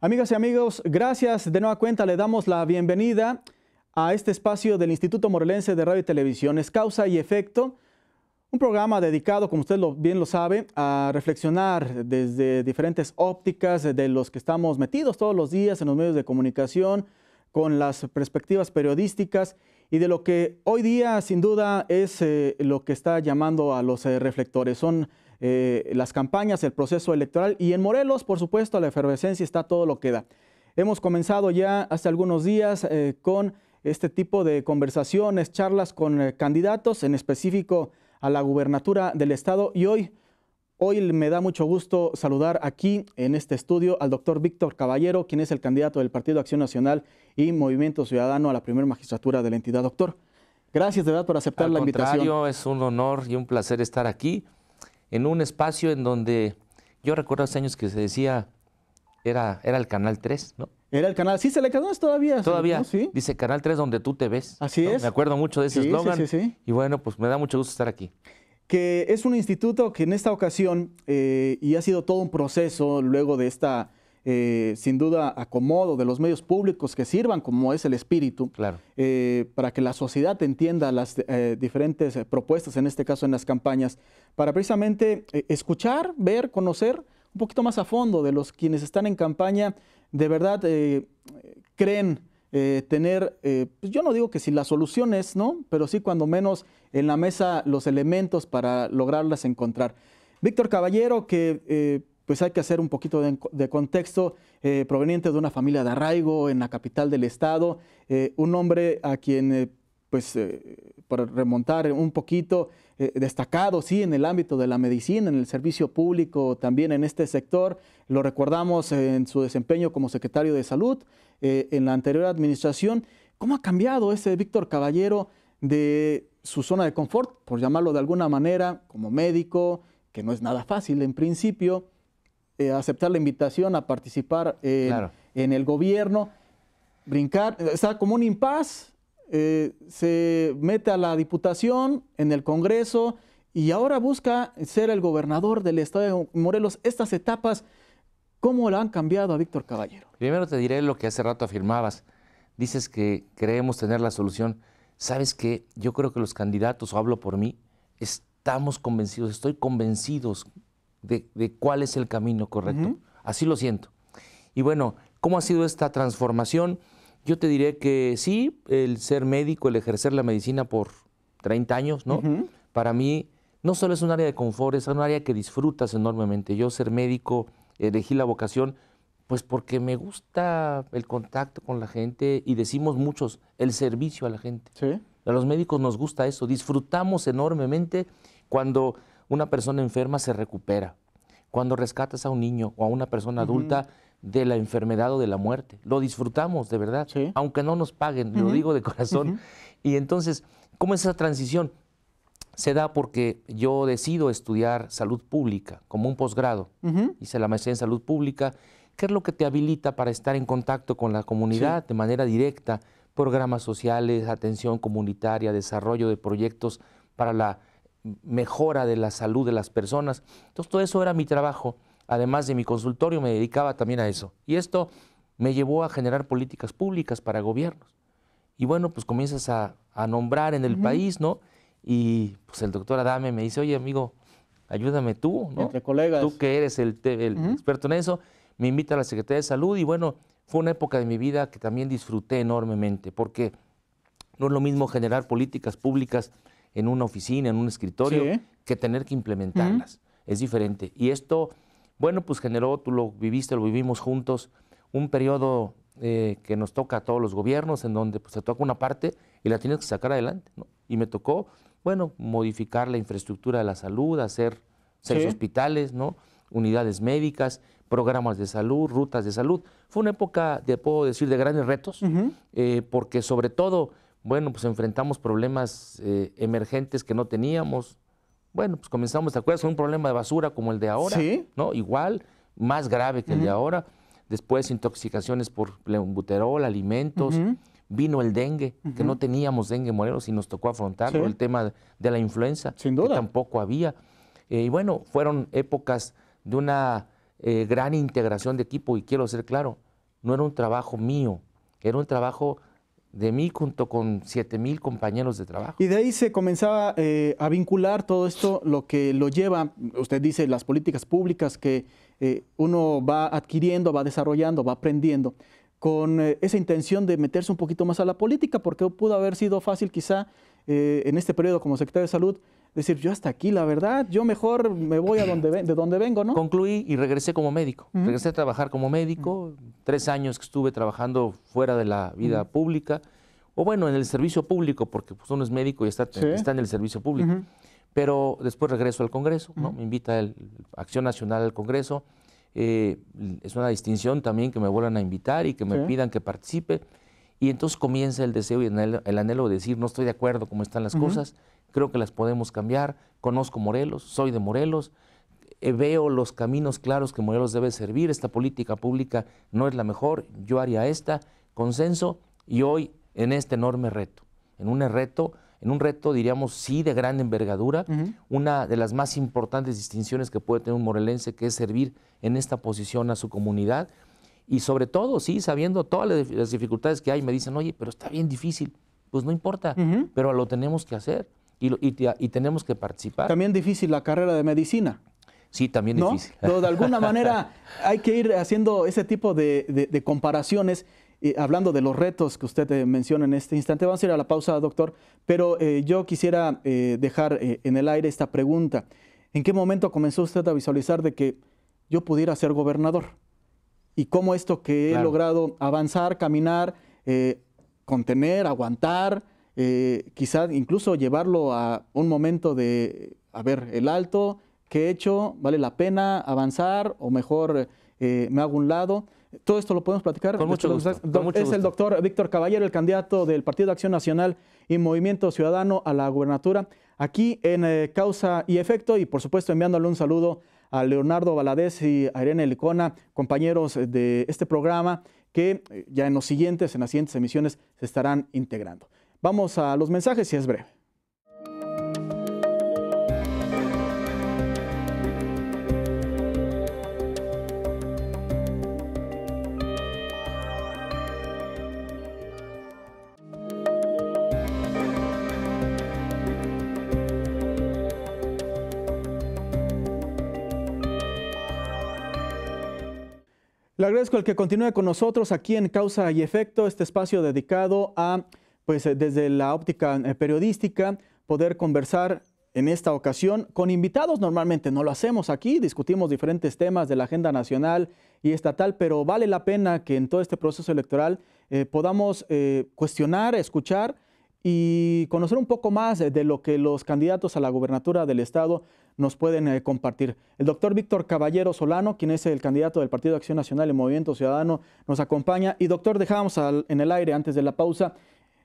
Amigas y amigos, gracias de nueva cuenta. Le damos la bienvenida a este espacio del Instituto Morelense de Radio y Televisión. Es Causa y Efecto, un programa dedicado, como usted bien lo sabe, a reflexionar desde diferentes ópticas de los que estamos metidos todos los días en los medios de comunicación, con las perspectivas periodísticas y de lo que hoy día sin duda es eh, lo que está llamando a los eh, reflectores. Son eh, las campañas, el proceso electoral y en Morelos, por supuesto, la efervescencia está todo lo que da. Hemos comenzado ya hace algunos días eh, con este tipo de conversaciones, charlas con eh, candidatos, en específico a la gubernatura del estado y hoy Hoy me da mucho gusto saludar aquí en este estudio al doctor Víctor Caballero, quien es el candidato del Partido Acción Nacional y Movimiento Ciudadano a la primera magistratura de la entidad. Doctor, gracias de verdad por aceptar la invitación. Es un honor y un placer estar aquí en un espacio en donde yo recuerdo hace años que se decía, era, era el Canal 3, ¿no? Era el canal, sí, se le quedó todavía. Todavía, sí. Dice Canal 3 donde tú te ves. Así es. Me acuerdo mucho de ese eslogan. Sí, sí, sí, y bueno, pues me da mucho gusto estar aquí. Que es un instituto que en esta ocasión, eh, y ha sido todo un proceso luego de esta eh, sin duda, acomodo de los medios públicos que sirvan, como es el espíritu, eh, para que la sociedad entienda las eh, diferentes propuestas, en este caso en las campañas, para precisamente escuchar, ver, conocer un poquito más a fondo de los quienes están en campaña, de verdad creen tener, pues yo no digo que si las soluciones, ¿no? Pero sí cuando menos en la mesa los elementos para lograrlas encontrar. Víctor Caballero, que pues hay que hacer un poquito de, contexto, eh, proveniente de una familia de arraigo en la capital del estado, eh, un hombre a quien, eh, pues, por remontar un poquito, destacado, sí, en el ámbito de la medicina, en el servicio público, también en este sector, lo recordamos en su desempeño como secretario de salud en la anterior administración. ¿Cómo ha cambiado ese Víctor Caballero de su zona de confort, por llamarlo de alguna manera, como médico, que no es nada fácil en principio, eh, aceptar la invitación a participar en el gobierno, brincar, eh, está como un impas, eh, se mete a la diputación, en el Congreso, y ahora busca ser el gobernador del estado de Morelos. Estas etapas, ¿cómo la han cambiado a Víctor Caballero? Primero te diré lo que hace rato afirmabas. Dices que creemos tener la solución. ¿Sabes qué? Yo creo que los candidatos, o hablo por mí, estamos convencidos, estoy convencidos de, cuál es el camino correcto. Así lo siento. Y bueno, ¿cómo ha sido esta transformación? Yo te diré que sí, el ser médico, el ejercer la medicina por 30 años, ¿no? Para mí no solo es un área de confort, es un área que disfrutas enormemente. Yo ser médico, elegí la vocación, pues porque me gusta el contacto con la gente y decimos muchos, el servicio a la gente. A los médicos nos gusta eso, disfrutamos enormemente cuando una persona enferma se recupera. Cuando rescatas a un niño o a una persona adulta de la enfermedad o de la muerte, lo disfrutamos de verdad, aunque no nos paguen, lo digo de corazón. Y entonces, ¿cómo esa transición? Se da porque yo decido estudiar salud pública como un posgrado. Hice la maestría en salud pública. ¿Qué es lo que te habilita para estar en contacto con la comunidad de manera directa? Programas sociales, atención comunitaria, desarrollo de proyectos para la mejora de la salud de las personas. Entonces todo eso era mi trabajo. Además de mi consultorio me dedicaba también a eso. Y esto me llevó a generar políticas públicas para gobiernos. Y bueno, pues comienzas a, nombrar en el país, ¿no? Y pues el doctor Adame me dice, oye amigo, ayúdame tú, ¿no? Entre colegas. Tú que eres el, experto en eso, me invita a la Secretaría de Salud y bueno, fue una época de mi vida que también disfruté enormemente, porque no es lo mismo generar políticas públicas en una oficina, en un escritorio, que tener que implementarlas. Es diferente. Y esto, bueno, pues generó, tú lo viviste, lo vivimos juntos, un periodo eh, que nos toca a todos los gobiernos, en donde pues, se toca una parte y la tienes que sacar adelante. Y me tocó, bueno, modificar la infraestructura de la salud, hacer seis hospitales, ¿no? unidades médicas, programas de salud, rutas de salud. Fue una época, de puedo decir, de grandes retos, eh, porque sobre todo bueno, pues enfrentamos problemas eh, emergentes que no teníamos. Bueno, pues comenzamos, ¿te acuerdas? Un problema de basura como el de ahora, ¿no? Igual, más grave que el de ahora. Después intoxicaciones por buterol, alimentos. Vino el dengue, que no teníamos dengue moreno, y nos tocó afrontar El tema de la influenza, Sin duda. tampoco había. Eh, y bueno, fueron épocas de una eh, gran integración de equipo y quiero ser claro, no era un trabajo mío, era un trabajo de mí junto con siete mil compañeros de trabajo. Y de ahí se comenzaba eh, a vincular todo esto, lo que lo lleva, usted dice, las políticas públicas que eh, uno va adquiriendo, va desarrollando, va aprendiendo, con eh, esa intención de meterse un poquito más a la política, porque pudo haber sido fácil quizá eh, en este periodo como secretario de Salud, decir, yo hasta aquí, la verdad, yo mejor me voy a donde de donde vengo, ¿no? Concluí y regresé como médico. Regresé a trabajar como médico, tres años que estuve trabajando fuera de la vida pública, o bueno, en el servicio público, porque pues, uno es médico y está, está en el servicio público. Pero después regreso al Congreso, ¿no? Me invita el, Acción Nacional al Congreso. Eh, es una distinción también que me vuelvan a invitar y que me pidan que participe. Y entonces comienza el deseo y el anhelo de decir, no estoy de acuerdo cómo están las cosas, creo que las podemos cambiar, conozco Morelos, soy de Morelos, eh, veo los caminos claros que Morelos debe servir, esta política pública no es la mejor, yo haría esta, consenso, y hoy en este enorme reto, en un reto, en un reto diríamos sí de gran envergadura, una de las más importantes distinciones que puede tener un morelense, que es servir en esta posición a su comunidad, y sobre todo, sí, sabiendo todas las dificultades que hay, me dicen, oye, pero está bien difícil. Pues no importa, pero lo tenemos que hacer y, y, tenemos que participar. También difícil la carrera de medicina. Sí, también ¿No? difícil. de alguna manera hay que ir haciendo ese tipo de, comparaciones. hablando de los retos que usted eh, menciona en este instante, vamos a ir a la pausa, doctor, pero eh, yo quisiera eh, dejar en el aire esta pregunta. ¿En qué momento comenzó usted a visualizar de que yo pudiera ser gobernador? y cómo esto que he logrado avanzar, caminar, eh, contener, aguantar, eh, quizás incluso llevarlo a un momento de, a ver, el alto, ¿qué he hecho? ¿Vale la pena avanzar o mejor eh, me hago un lado? Todo esto lo podemos platicar. Con mucho es el doctor Víctor Caballero, el candidato del Partido de Acción Nacional y Movimiento Ciudadano a la gubernatura, aquí en Causa y Efecto, y por supuesto enviándole un saludo a Leonardo Valadez y a Irene Licona, compañeros de este programa, que eh, ya en los siguientes, en las siguientes emisiones se estarán integrando. Vamos a los mensajes y es breve. Le agradezco al que continúe con nosotros aquí en Causa y Efecto, este espacio dedicado a, pues eh, desde la óptica eh, periodística, poder conversar en esta ocasión con invitados. Normalmente no lo hacemos aquí, discutimos diferentes temas de la agenda nacional y estatal, pero vale la pena que en todo este proceso electoral eh, podamos cuestionar, escuchar y conocer un poco más eh, de lo que los candidatos a la gubernatura del Estado nos pueden eh, compartir. El doctor Víctor Caballero Solano, quien es el candidato del Partido Acción Nacional y Movimiento Ciudadano, nos acompaña. Y doctor, dejamos en el aire antes de la pausa.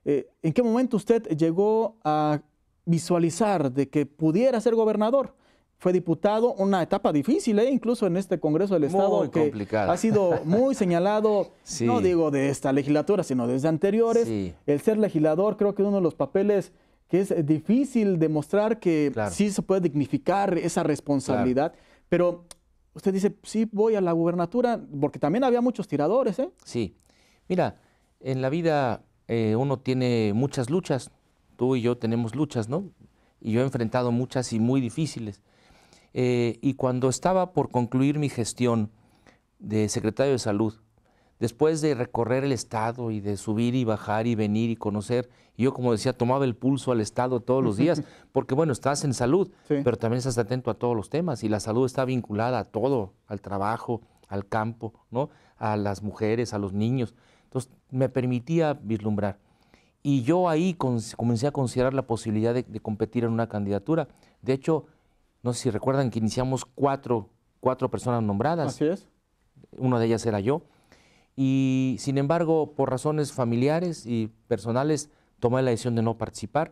Eh, ¿En qué momento usted llegó a visualizar de que pudiera ser gobernador? fue diputado, una etapa difícil, ¿eh? incluso en este Congreso del Estado, que ha sido muy señalado, no digo de esta legislatura, sino desde anteriores. El ser legislador creo que es uno de los papeles que es difícil demostrar que sí se puede dignificar esa responsabilidad, pero usted dice, sí voy a la gubernatura, porque también había muchos tiradores. ¿eh? Sí, mira, en la vida eh, uno tiene muchas luchas, tú y yo tenemos luchas, ¿no? Y yo he enfrentado muchas y muy difíciles eh, y cuando estaba por concluir mi gestión de secretario de salud, después de recorrer el Estado y de subir y bajar y venir y conocer, yo como decía, tomaba el pulso al Estado todos los días, porque bueno, estás en salud, pero también estás atento a todos los temas y la salud está vinculada a todo, al trabajo, al campo, ¿no? a las mujeres, a los niños. Entonces me permitía vislumbrar. Y yo ahí comencé a considerar la posibilidad de competir en una candidatura. De hecho, no sé si recuerdan que iniciamos cuatro, personas nombradas. Así es. Una de ellas era yo. Y sin embargo, por razones familiares y personales, tomé la decisión de no participar.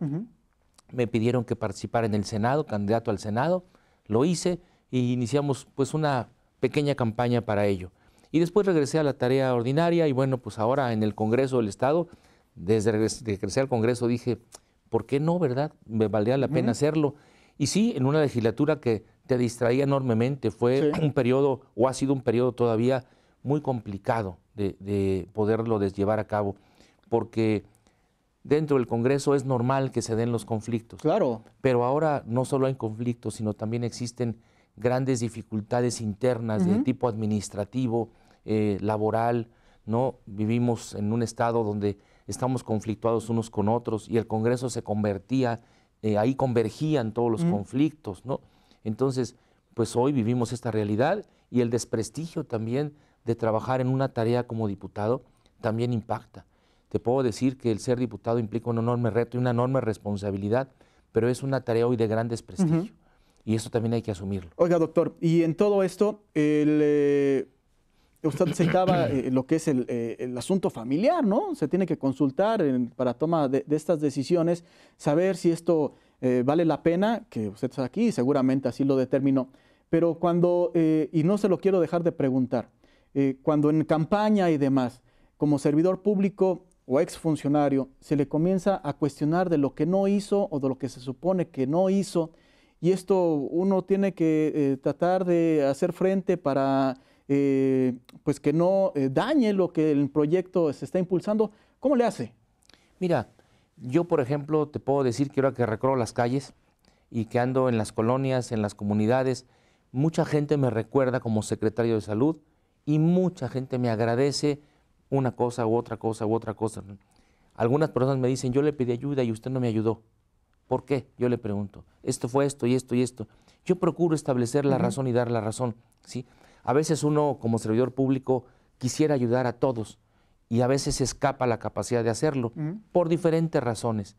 Me pidieron que participara en el Senado, candidato al Senado. Lo hice y iniciamos pues una pequeña campaña para ello. Y después regresé a la tarea ordinaria y bueno, pues ahora en el Congreso del Estado, desde que regresé al Congreso dije, ¿por qué no, verdad? Me valdría la pena hacerlo. Y sí, en una legislatura que te distraía enormemente, fue un periodo, o ha sido un periodo todavía muy complicado de, poderlo llevar a cabo, porque dentro del Congreso es normal que se den los conflictos. Claro. Pero ahora no solo hay conflictos, sino también existen grandes dificultades internas de tipo administrativo, eh, laboral, ¿no? Vivimos en un estado donde estamos conflictuados unos con otros y el Congreso se convertía eh, ahí convergían todos los conflictos, ¿no? Entonces, pues hoy vivimos esta realidad y el desprestigio también de trabajar en una tarea como diputado también impacta. Te puedo decir que el ser diputado implica un enorme reto y una enorme responsabilidad, pero es una tarea hoy de gran desprestigio. Y eso también hay que asumirlo. Oiga, doctor, y en todo esto, el, eh, usted se eh, lo que es eh, el, asunto familiar, ¿no? Se tiene que consultar para toma de, estas decisiones, saber si esto eh, vale la pena, que usted está aquí, seguramente así lo determinó. Pero cuando, y no se lo quiero dejar de preguntar, cuando en campaña y demás, como servidor público o ex funcionario, se le comienza a cuestionar de lo que no hizo o de lo que se supone que no hizo, y esto uno tiene que tratar de hacer frente para eh, pues que no eh, dañe lo que el proyecto se está impulsando. ¿Cómo le hace? Mira, yo por ejemplo te puedo decir que ahora que recorro las calles y que ando en las colonias, en las comunidades, mucha gente me recuerda como secretario de salud y mucha gente me agradece una cosa u otra cosa u otra cosa. Algunas personas me dicen, yo le pedí ayuda y usted no me ayudó. ¿Por qué? Yo le pregunto, esto fue esto y esto y esto. Yo procuro establecer la razón y dar la razón. ¿sí? A veces uno, como servidor público, quisiera ayudar a todos y a veces escapa la capacidad de hacerlo por diferentes razones.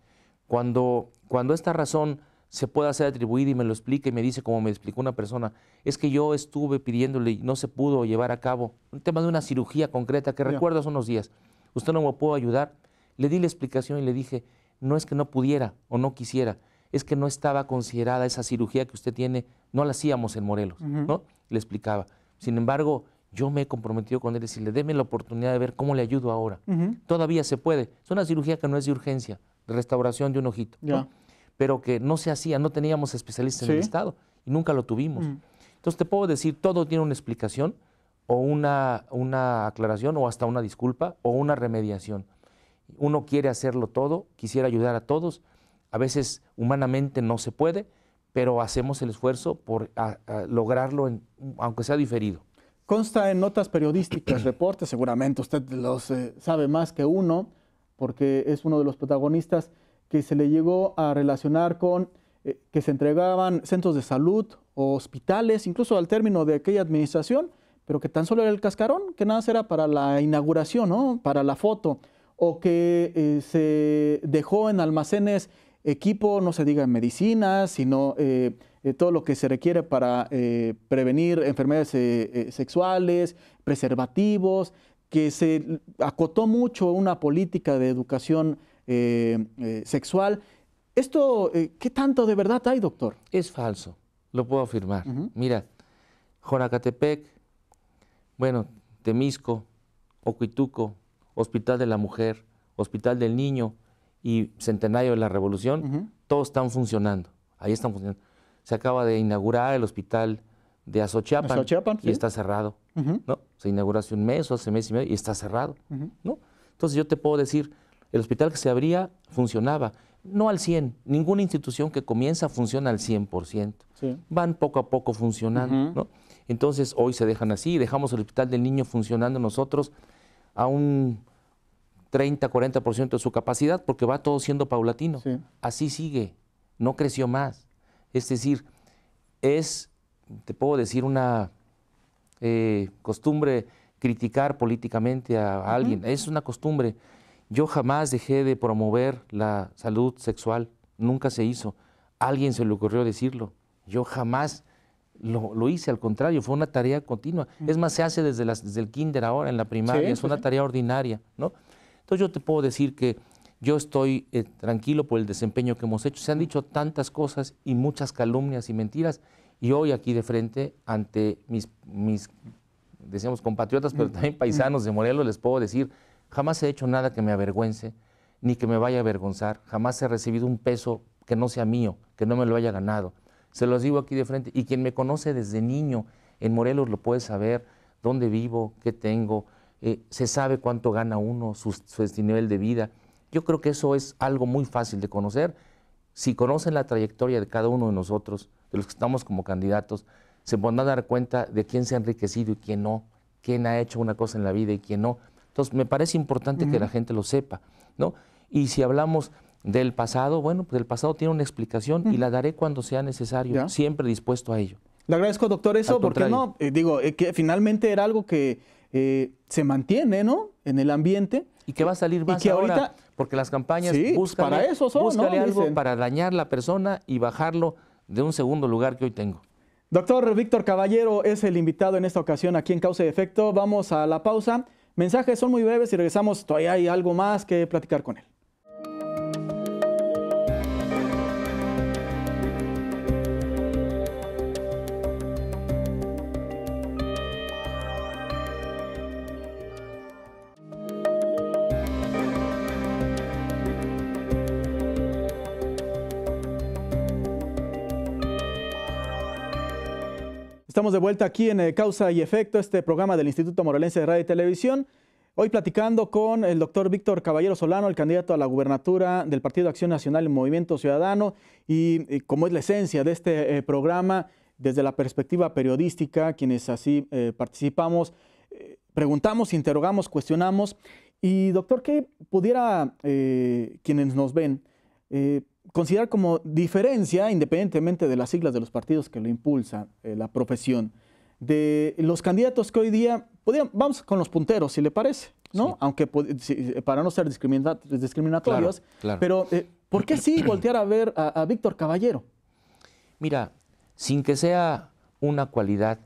Cuando, cuando esta razón se pueda hacer atribuida y me lo explica y me dice, como me explicó una persona, es que yo estuve pidiéndole y no se pudo llevar a cabo un tema de una cirugía concreta que recuerdo hace unos días. Usted no me pudo ayudar. Le di la explicación y le dije, no es que no pudiera o no quisiera, es que no estaba considerada esa cirugía que usted tiene, no la hacíamos en Morelos, ¿no? Le explicaba. Sin embargo, yo me he comprometido con él y decirle, déme la oportunidad de ver cómo le ayudo ahora. Todavía se puede. Es una cirugía que no es de urgencia, de restauración de un ojito, pero que no se hacía, no teníamos especialistas en el Estado y nunca lo tuvimos. Entonces te puedo decir, todo tiene una explicación o una, una aclaración o hasta una disculpa o una remediación. Uno quiere hacerlo todo, quisiera ayudar a todos, a veces humanamente no se puede, pero hacemos el esfuerzo por lograrlo, aunque sea diferido. Consta en notas periodísticas, reportes, seguramente usted los eh, sabe más que uno, porque es uno de los protagonistas que se le llegó a relacionar con eh, que se entregaban centros de salud o hospitales, incluso al término de aquella administración, pero que tan solo era el cascarón, que nada era para la inauguración, para la foto, o que eh, se dejó en almacenes equipo, no se diga medicina, sino eh, eh, todo lo que se requiere para eh, prevenir enfermedades sexuales, preservativos, que se acotó mucho una política de educación sexual. ¿Esto qué tanto de verdad hay, doctor? Es falso, lo puedo afirmar. Mira, Jonacatepec, bueno, Temisco, Ocuituco, Hospital de la Mujer, Hospital del Niño, y centenario de la revolución, todos están funcionando. Ahí están funcionando. Se acaba de inaugurar el hospital de Azochiapan, y está cerrado. ¿no? Se inauguró hace un mes o hace mes y medio y está cerrado. ¿no? Entonces yo te puedo decir, el hospital que se abría funcionaba, no al 100. Ninguna institución que comienza funciona al 100%. Van poco a poco funcionando. ¿no? Entonces hoy se dejan así, dejamos el hospital del niño funcionando nosotros a un 30, 40% de su capacidad, porque va todo siendo paulatino. Así sigue, no creció más. Es decir, es, te puedo decir, una eh, costumbre criticar políticamente a, alguien. Es una costumbre. Yo jamás dejé de promover la salud sexual, nunca se hizo. alguien se le ocurrió decirlo. Yo jamás lo, hice, al contrario, fue una tarea continua. Es más, se hace desde, las, el kinder ahora, en la primaria, es una tarea ordinaria, ¿no? Entonces yo te puedo decir que yo estoy eh, tranquilo por el desempeño que hemos hecho. Se han dicho tantas cosas y muchas calumnias y mentiras. Y hoy aquí de frente, ante mis, mis decíamos, compatriotas, pero mm. también paisanos de Morelos, les puedo decir, jamás he hecho nada que me avergüence, ni que me vaya a avergonzar. Jamás he recibido un peso que no sea mío, que no me lo haya ganado. Se los digo aquí de frente. Y quien me conoce desde niño en Morelos lo puede saber, dónde vivo, qué tengo, eh, se sabe cuánto gana uno, su, nivel de vida. Yo creo que eso es algo muy fácil de conocer. Si conocen la trayectoria de cada uno de nosotros, de los que estamos como candidatos, se a dar cuenta de quién se ha enriquecido y quién no, quién ha hecho una cosa en la vida y quién no. Entonces, me parece importante que la gente lo sepa, ¿no? Y si hablamos del pasado, bueno, pues el pasado tiene una explicación y la daré cuando sea necesario, siempre dispuesto a ello. Le agradezco, doctor, eso, porque no, eh, digo, eh, que finalmente era algo que eh, se mantiene, ¿no? En el ambiente. Y que va a salir más ahora, porque las campañas buscan pues, para eso son, algo para dañar la persona y bajarlo de un segundo lugar que hoy tengo. Doctor Víctor Caballero es el invitado en esta ocasión aquí en Causa de Efecto. Vamos a la pausa. Mensajes son muy breves y regresamos. Todavía hay algo más que platicar con él. de vuelta aquí en eh, Causa y Efecto, este programa del Instituto Morelense de Radio y Televisión. Hoy platicando con el doctor Víctor Caballero Solano, el candidato a la gubernatura del Partido Acción Nacional y Movimiento Ciudadano, y, como es la esencia de este eh, programa, desde la perspectiva periodística, quienes así eh, participamos, preguntamos, interrogamos, cuestionamos. Y doctor, ¿qué pudiera quienes nos ven considerar como diferencia, independientemente de las siglas de los partidos que lo impulsa eh, la profesión, de los candidatos que hoy día, podían vamos con los punteros, si le parece, ¿no? Aunque eh, para no ser discriminatorios, pero eh, ¿por qué sí voltear a ver a Víctor Caballero? Mira, sin que sea una cualidad,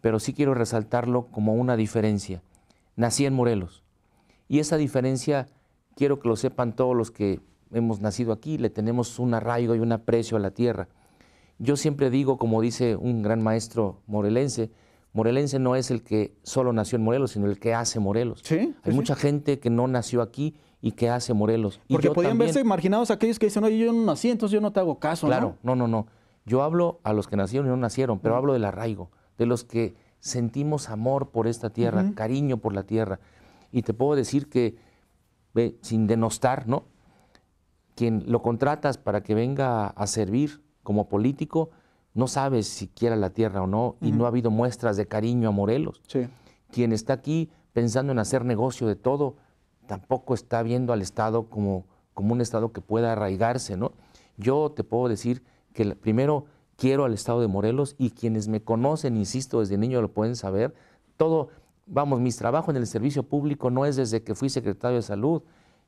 pero sí quiero resaltarlo como una diferencia. Nací en Morelos y esa diferencia quiero que lo sepan todos los que hemos nacido aquí, le tenemos un arraigo y un aprecio a la tierra. Yo siempre digo, como dice un gran maestro morelense, morelense no es el que solo nació en Morelos, sino el que hace Morelos. Sí, Hay mucha gente que no nació aquí y que hace Morelos. Porque y podían verse marginados aquellos que dicen, oye, yo no nací, entonces yo no te hago caso. Claro, no, no, no. Yo hablo a los que nacieron y no nacieron, pero mm. hablo del arraigo, de los que sentimos amor por esta tierra, cariño por la tierra. Y te puedo decir que, sin denostar, ¿no? quien lo contratas para que venga a servir como político, no sabe siquiera la tierra o no, y no ha habido muestras de cariño a Morelos. Quien está aquí pensando en hacer negocio de todo, tampoco está viendo al Estado como, un Estado que pueda arraigarse, ¿no? Yo te puedo decir que primero quiero al Estado de Morelos y quienes me conocen, insisto, desde niño lo pueden saber, todo, vamos, mis trabajos en el servicio público no es desde que fui secretario de salud,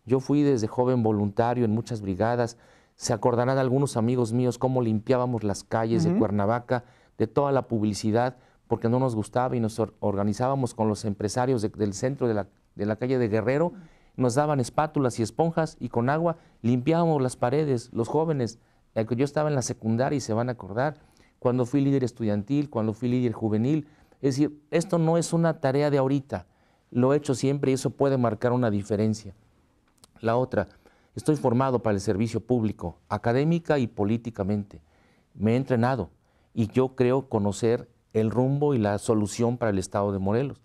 yo fui desde joven voluntario en muchas brigadas. Se acordarán algunos amigos míos cómo limpiábamos las calles de Cuernavaca de toda la publicidad porque no nos gustaba y nos organizábamos con los empresarios del centro de la, de la, calle de Guerrero. Nos daban espátulas y esponjas y con agua limpiábamos las paredes. Los jóvenes, eh, yo estaba en la secundaria y se van a acordar, cuando fui líder estudiantil, cuando fui líder juvenil. Es decir, esto no es una tarea de ahorita, lo he hecho siempre y eso puede marcar una diferencia. La otra, estoy formado para el servicio público, académica y políticamente. Me he entrenado y yo creo conocer el rumbo y la solución para el Estado de Morelos.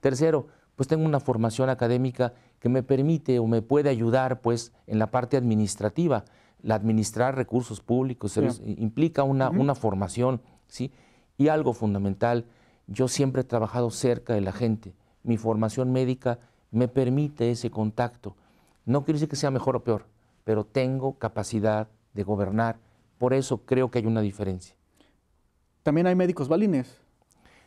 Tercero, pues tengo una formación académica que me permite o me puede ayudar pues en la parte administrativa. La administrar recursos públicos implica una, una formación, ¿sí? Y algo fundamental, yo siempre he trabajado cerca de la gente. Mi formación médica me permite ese contacto. No quiere decir que sea mejor o peor, pero tengo capacidad de gobernar. Por eso creo que hay una diferencia. También hay médicos balines.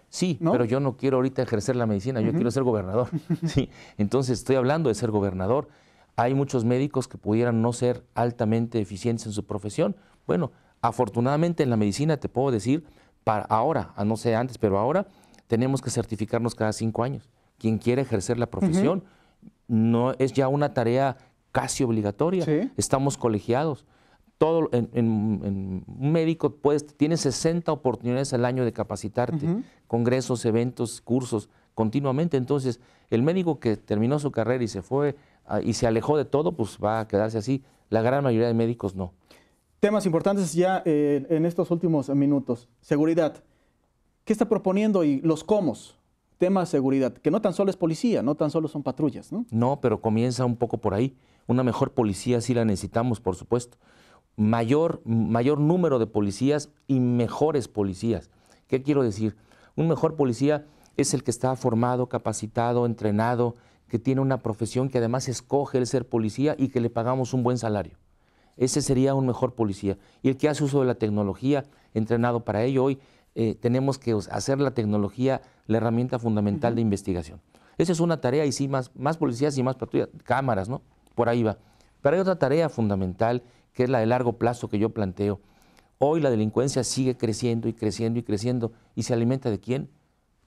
Sí, pero yo no quiero ahorita ejercer la medicina, yo quiero ser gobernador. sí, entonces estoy hablando de ser gobernador. Hay muchos médicos que pudieran no ser altamente eficientes en su profesión. Bueno, afortunadamente en la medicina te puedo decir, para ahora, a ah, no sé antes, pero ahora tenemos que certificarnos cada cinco años. Quien quiere ejercer la profesión no es ya una tarea casi obligatoria. Estamos colegiados. Todo, en, un médico puedes tiene 60 oportunidades al año de capacitarte, congresos, eventos, cursos, continuamente. Entonces, el médico que terminó su carrera y se fue ah, y se alejó de todo, pues va a quedarse así. La gran mayoría de médicos no. Temas importantes ya eh, en estos últimos minutos. Seguridad. ¿Qué está proponiendo y los cómo? tema de seguridad, que no tan solo es policía, no tan solo son patrullas, ¿no? No, pero comienza un poco por ahí. Una mejor policía sí la necesitamos, por supuesto. Mayor, mayor número de policías y mejores policías. ¿Qué quiero decir? Un mejor policía es el que está formado, capacitado, entrenado, que tiene una profesión que además escoge el ser policía y que le pagamos un buen salario. Ese sería un mejor policía. Y el que hace uso de la tecnología, entrenado para ello hoy, eh, tenemos que hacer la tecnología la herramienta fundamental de investigación. Esa es una tarea y sí, más, más policías y más patrullas, cámaras, ¿no? Por ahí va. Pero hay otra tarea fundamental que es la de largo plazo que yo planteo. Hoy la delincuencia sigue creciendo y creciendo y creciendo y se alimenta de quién?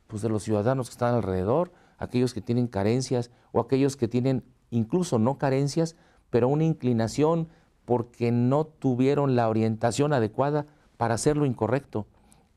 Pues de los ciudadanos que están alrededor, aquellos que tienen carencias o aquellos que tienen incluso no carencias, pero una inclinación porque no tuvieron la orientación adecuada para hacer lo incorrecto.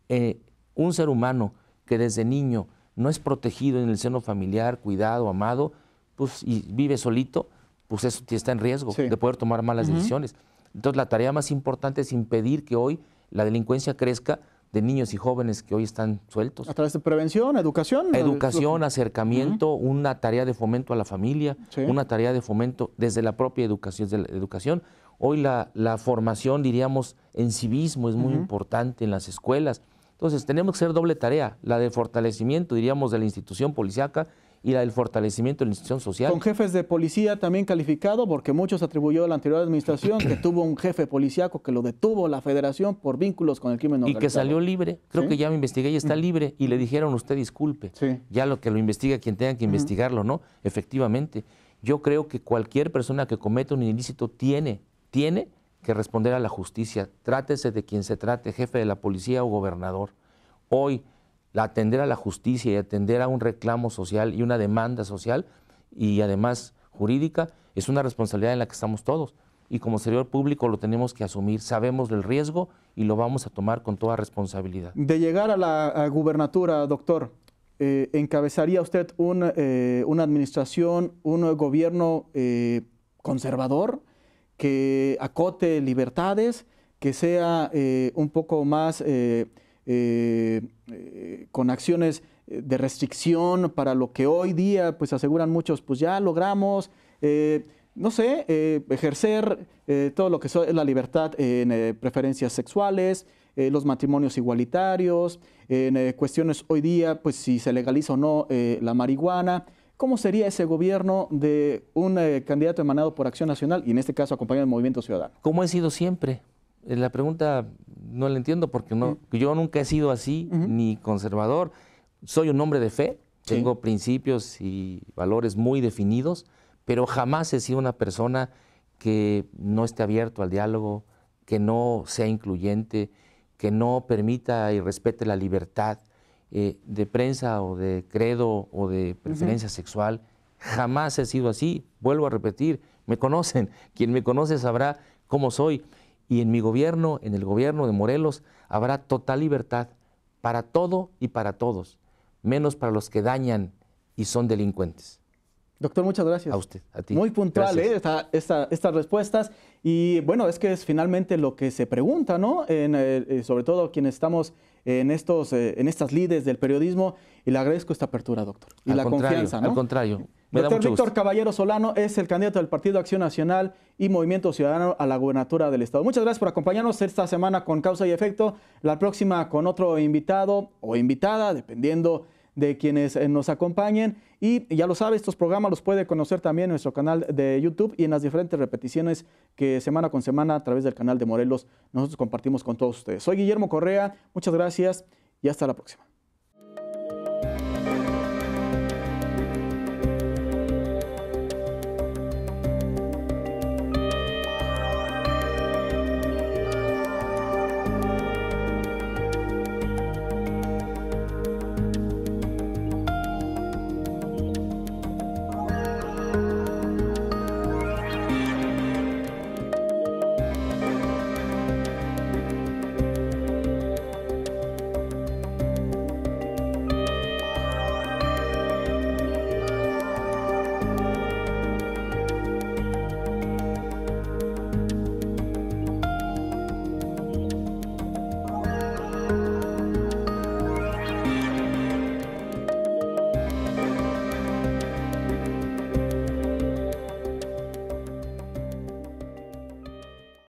Eh, un ser humano que desde niño no es protegido en el seno familiar, cuidado, amado, pues, y vive solito, pues eso está en riesgo de poder tomar malas decisiones. Entonces la tarea más importante es impedir que hoy la delincuencia crezca de niños y jóvenes que hoy están sueltos. A través de prevención, educación. Educación, acercamiento, una tarea de fomento a la familia, una tarea de fomento desde la propia educación. Hoy la, formación, diríamos, en civismo es muy importante en las escuelas. Entonces, tenemos que hacer doble tarea, la de fortalecimiento, diríamos, de la institución policiaca y la del fortalecimiento de la institución social. Con jefes de policía también calificado, porque muchos atribuyó a la anterior administración que tuvo un jefe policiaco que lo detuvo la federación por vínculos con el crimen organizado. Y que salió libre, creo que ya me investigué y está mm. libre, y le dijeron usted disculpe, ya lo que lo investiga quien tenga que investigarlo, ¿no? Efectivamente, yo creo que cualquier persona que cometa un ilícito tiene, tiene que responder a la justicia. Trátese de quien se trate, jefe de la policía o gobernador. Hoy, atender a la justicia y atender a un reclamo social y una demanda social y además jurídica es una responsabilidad en la que estamos todos. Y como servidor público lo tenemos que asumir. Sabemos del riesgo y lo vamos a tomar con toda responsabilidad. De llegar a la gubernatura, doctor, eh, ¿encabezaría usted un, eh, una administración, un gobierno eh, conservador? que acote libertades, que sea eh, un poco más eh, eh, con acciones de restricción para lo que hoy día, pues aseguran muchos, pues ya logramos, no sé, ejercer todo lo que es la libertad en preferencias sexuales, los matrimonios igualitarios, en cuestiones hoy día, pues si se legaliza o no la marihuana. ¿Cómo sería ese gobierno de un eh, candidato emanado por Acción Nacional y en este caso acompañado del Movimiento Ciudadano? ¿Cómo he sido siempre. Eh, la pregunta no la entiendo porque yo nunca he sido así, ni conservador. Soy un hombre de fe, tengo principios y valores muy definidos, pero jamás he sido una persona que no esté abierto al diálogo, que no sea incluyente, que no permita y respete la libertad eh, de prensa o de credo o de preferencia sexual. Jamás he sido así. Vuelvo a repetir, me conocen. Quien me conoce sabrá cómo soy. Y en mi gobierno, en el gobierno de Morelos, habrá total libertad para todo y para todos, menos para los que dañan y son delincuentes. Doctor, muchas gracias. A usted, a ti. Muy puntual ¿eh? estas respuestas. Y bueno, es que es finalmente lo que se pregunta, ¿no? Eh, sobre todo quienes estamos en, estos, eh, en estas líderes del periodismo y le agradezco esta apertura, doctor. Y la confianza. ¿no? Al contrario. doctor Víctor Caballero Solano es el candidato del Partido Acción Nacional y Movimiento Ciudadano a la gubernatura del Estado. Muchas gracias por acompañarnos esta semana con Causa y Efecto. La próxima con otro invitado o invitada, dependiendo de quienes eh, nos acompañen. Y ya lo sabe, estos programas los puede conocer también en nuestro canal de YouTube y en las diferentes repeticiones que semana con semana a través del canal de Morelos nosotros compartimos con todos ustedes. Soy Guillermo Correa, muchas gracias y hasta la próxima.